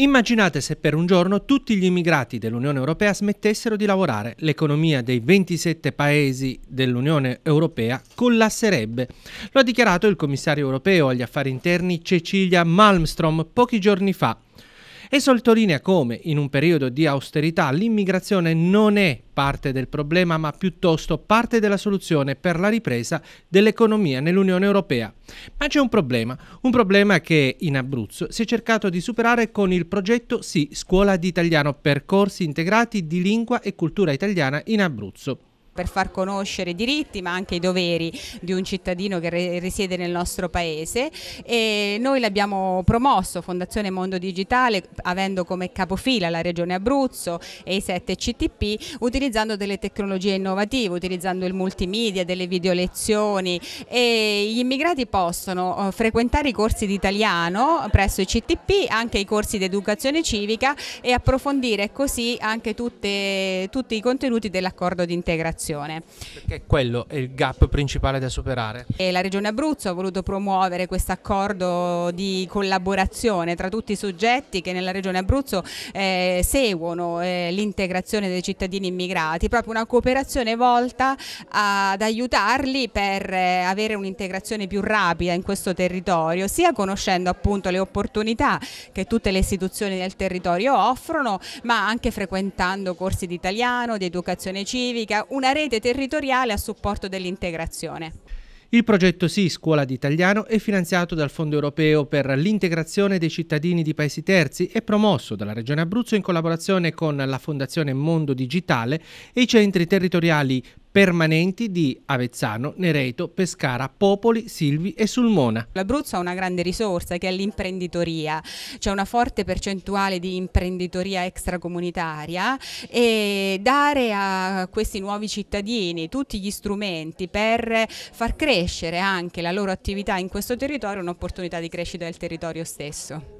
Immaginate se per un giorno tutti gli immigrati dell'Unione Europea smettessero di lavorare, l'economia dei 27 paesi dell'Unione Europea collasserebbe. Lo ha dichiarato il commissario europeo agli affari interni Cecilia Malmström pochi giorni fa e sottolinea come in un periodo di austerità l'immigrazione non è parte del problema ma piuttosto parte della soluzione per la ripresa dell'economia nell'Unione Europea. Ma c'è un problema, un problema che in Abruzzo si è cercato di superare con il progetto Sì, Scuola di Italiano, percorsi integrati di lingua e cultura italiana in Abruzzo per far conoscere i diritti ma anche i doveri di un cittadino che risiede nel nostro paese e noi l'abbiamo promosso Fondazione Mondo Digitale avendo come capofila la Regione Abruzzo e i 7 CTP utilizzando delle tecnologie innovative, utilizzando il multimedia, delle video lezioni e gli immigrati possono eh, frequentare i corsi di italiano presso i CTP, anche i corsi di educazione civica e approfondire così anche tutte, tutti i contenuti dell'accordo di integrazione situazione. Perché quello è il gap principale da superare? E la Regione Abruzzo ha voluto promuovere questo accordo di collaborazione tra tutti i soggetti che nella Regione Abruzzo eh, seguono eh, l'integrazione dei cittadini immigrati, proprio una cooperazione volta ad aiutarli per eh, avere un'integrazione più rapida in questo territorio, sia conoscendo appunto le opportunità che tutte le istituzioni del territorio offrono, ma anche frequentando corsi di italiano, di educazione civica, una la rete territoriale a supporto dell'integrazione. Il progetto Sì Scuola d'Italiano è finanziato dal Fondo Europeo per l'integrazione dei cittadini di paesi terzi e promosso dalla Regione Abruzzo in collaborazione con la Fondazione Mondo Digitale e i centri territoriali permanenti di Avezzano, Nereto, Pescara, Popoli, Silvi e Sulmona. L'Abruzzo ha una grande risorsa che è l'imprenditoria, c'è una forte percentuale di imprenditoria extracomunitaria e dare a questi nuovi cittadini tutti gli strumenti per far crescere anche la loro attività in questo territorio è un'opportunità di crescita del territorio stesso.